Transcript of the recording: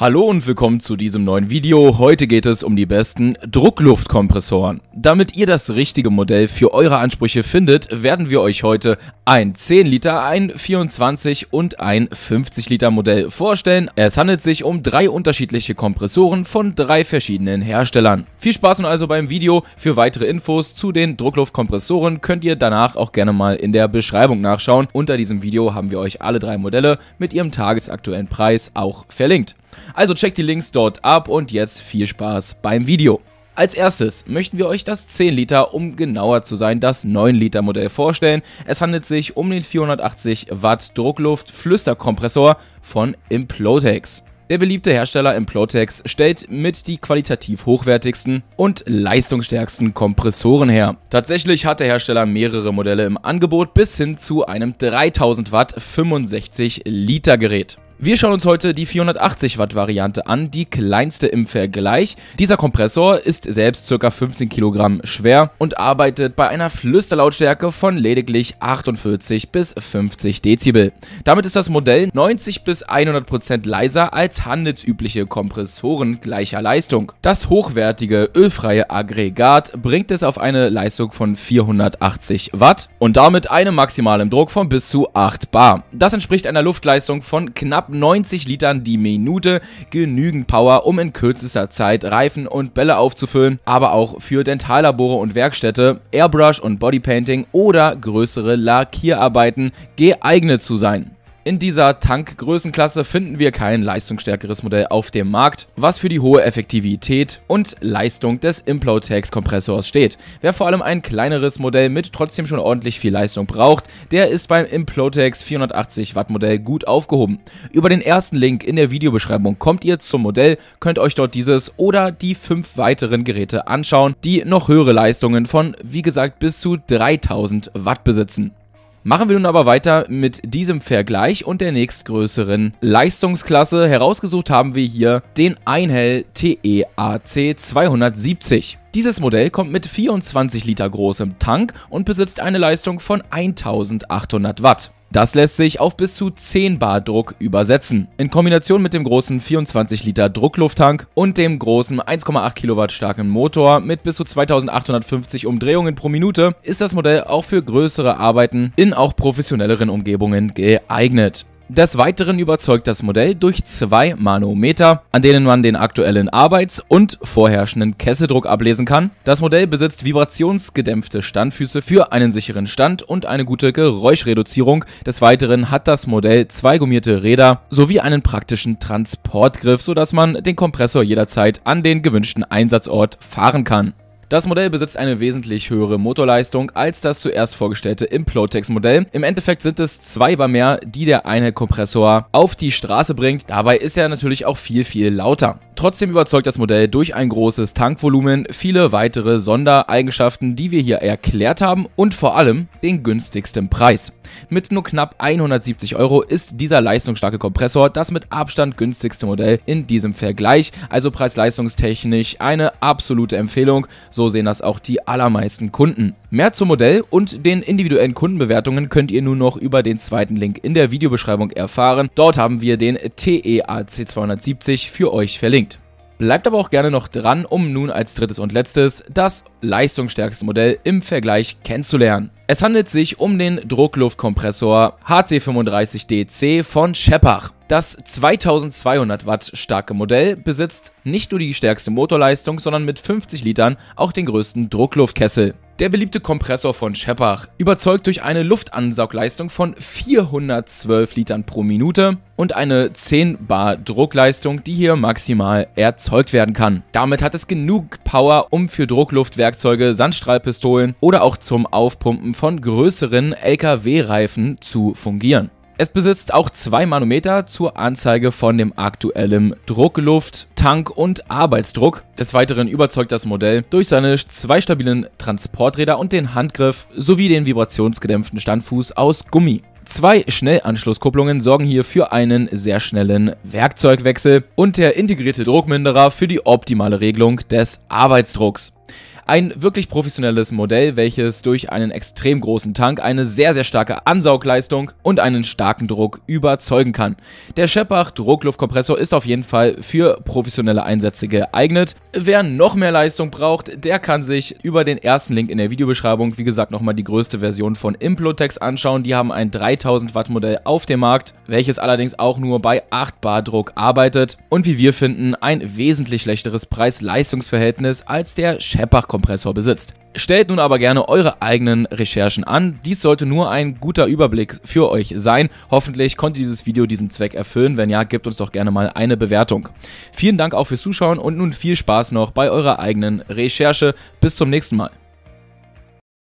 Hallo und willkommen zu diesem neuen Video. Heute geht es um die besten Druckluftkompressoren. Damit ihr das richtige Modell für eure Ansprüche findet, werden wir euch heute ein 10 Liter, ein 24 und ein 50 Liter Modell vorstellen. Es handelt sich um drei unterschiedliche Kompressoren von drei verschiedenen Herstellern. Viel Spaß nun also beim Video. Für weitere Infos zu den Druckluftkompressoren könnt ihr danach auch gerne mal in der Beschreibung nachschauen. Unter diesem Video haben wir euch alle drei Modelle mit ihrem tagesaktuellen Preis auch verlinkt. Also checkt die Links dort ab und jetzt viel Spaß beim Video. Als erstes möchten wir euch das 10 Liter, um genauer zu sein, das 9 Liter Modell vorstellen. Es handelt sich um den 480 Watt Druckluft Flüsterkompressor von Implotex. Der beliebte Hersteller Implotex stellt mit die qualitativ hochwertigsten und leistungsstärksten Kompressoren her. Tatsächlich hat der Hersteller mehrere Modelle im Angebot bis hin zu einem 3000 Watt 65 Liter Gerät. Wir schauen uns heute die 480 Watt Variante an, die kleinste im Vergleich. Dieser Kompressor ist selbst ca. 15 Kilogramm schwer und arbeitet bei einer Flüsterlautstärke von lediglich 48 bis 50 Dezibel. Damit ist das Modell 90 bis 100 Prozent leiser als handelsübliche Kompressoren gleicher Leistung. Das hochwertige ölfreie Aggregat bringt es auf eine Leistung von 480 Watt und damit einem maximalen Druck von bis zu 8 Bar. Das entspricht einer Luftleistung von knapp 90 Litern die Minute, genügend Power, um in kürzester Zeit Reifen und Bälle aufzufüllen, aber auch für Dentallabore und Werkstätte, Airbrush und Bodypainting oder größere Lackierarbeiten geeignet zu sein. In dieser Tankgrößenklasse finden wir kein leistungsstärkeres Modell auf dem Markt, was für die hohe Effektivität und Leistung des Implotex Kompressors steht. Wer vor allem ein kleineres Modell mit trotzdem schon ordentlich viel Leistung braucht, der ist beim Implotex 480 Watt Modell gut aufgehoben. Über den ersten Link in der Videobeschreibung kommt ihr zum Modell, könnt euch dort dieses oder die fünf weiteren Geräte anschauen, die noch höhere Leistungen von, wie gesagt, bis zu 3000 Watt besitzen. Machen wir nun aber weiter mit diesem Vergleich und der nächstgrößeren Leistungsklasse. Herausgesucht haben wir hier den Einhell TEAC 270. Dieses Modell kommt mit 24 Liter großem Tank und besitzt eine Leistung von 1800 Watt. Das lässt sich auf bis zu 10 Bar Druck übersetzen. In Kombination mit dem großen 24 Liter Drucklufttank und dem großen 1,8 Kilowatt starken Motor mit bis zu 2850 Umdrehungen pro Minute ist das Modell auch für größere Arbeiten in auch professionelleren Umgebungen geeignet. Des Weiteren überzeugt das Modell durch zwei Manometer, an denen man den aktuellen Arbeits- und vorherrschenden Kesseldruck ablesen kann. Das Modell besitzt vibrationsgedämpfte Standfüße für einen sicheren Stand und eine gute Geräuschreduzierung. Des Weiteren hat das Modell zwei gummierte Räder sowie einen praktischen Transportgriff, sodass man den Kompressor jederzeit an den gewünschten Einsatzort fahren kann. Das Modell besitzt eine wesentlich höhere Motorleistung als das zuerst vorgestellte Implotex-Modell. Im Endeffekt sind es zwei Bar mehr, die der eine Kompressor auf die Straße bringt. Dabei ist er natürlich auch viel, viel lauter. Trotzdem überzeugt das Modell durch ein großes Tankvolumen, viele weitere Sondereigenschaften, die wir hier erklärt haben und vor allem den günstigsten Preis. Mit nur knapp 170 Euro ist dieser leistungsstarke Kompressor das mit Abstand günstigste Modell in diesem Vergleich, also preis-leistungstechnisch eine absolute Empfehlung. So so sehen das auch die allermeisten Kunden. Mehr zum Modell und den individuellen Kundenbewertungen könnt ihr nun noch über den zweiten Link in der Videobeschreibung erfahren. Dort haben wir den TEAC 270 für euch verlinkt. Bleibt aber auch gerne noch dran, um nun als drittes und letztes das leistungsstärkste Modell im Vergleich kennenzulernen. Es handelt sich um den Druckluftkompressor HC35DC von Scheppach. Das 2200 Watt starke Modell besitzt nicht nur die stärkste Motorleistung, sondern mit 50 Litern auch den größten Druckluftkessel. Der beliebte Kompressor von Scheppach überzeugt durch eine Luftansaugleistung von 412 Litern pro Minute und eine 10 Bar Druckleistung, die hier maximal erzeugt werden kann. Damit hat es genug Power, um für Druckluftwerkzeuge, Sandstrahlpistolen oder auch zum Aufpumpen von größeren LKW-Reifen zu fungieren. Es besitzt auch zwei Manometer zur Anzeige von dem aktuellen Druckluft, Tank und Arbeitsdruck. Des Weiteren überzeugt das Modell durch seine zwei stabilen Transporträder und den Handgriff sowie den vibrationsgedämpften Standfuß aus Gummi. Zwei Schnellanschlusskupplungen sorgen hier für einen sehr schnellen Werkzeugwechsel und der integrierte Druckminderer für die optimale Regelung des Arbeitsdrucks. Ein wirklich professionelles Modell, welches durch einen extrem großen Tank eine sehr, sehr starke Ansaugleistung und einen starken Druck überzeugen kann. Der Shepard Druckluftkompressor ist auf jeden Fall für professionelle Einsätze geeignet. Wer noch mehr Leistung braucht, der kann sich über den ersten Link in der Videobeschreibung, wie gesagt, nochmal die größte Version von Implotex anschauen. Die haben ein 3000 Watt Modell auf dem Markt, welches allerdings auch nur bei 8 Bar Druck arbeitet und wie wir finden, ein wesentlich schlechteres Preis-Leistungsverhältnis als der Shepard Kompressor Kompressor besitzt. Stellt nun aber gerne eure eigenen Recherchen an. Dies sollte nur ein guter Überblick für euch sein. Hoffentlich konnte dieses Video diesen Zweck erfüllen. Wenn ja, gebt uns doch gerne mal eine Bewertung. Vielen Dank auch fürs Zuschauen und nun viel Spaß noch bei eurer eigenen Recherche. Bis zum nächsten Mal.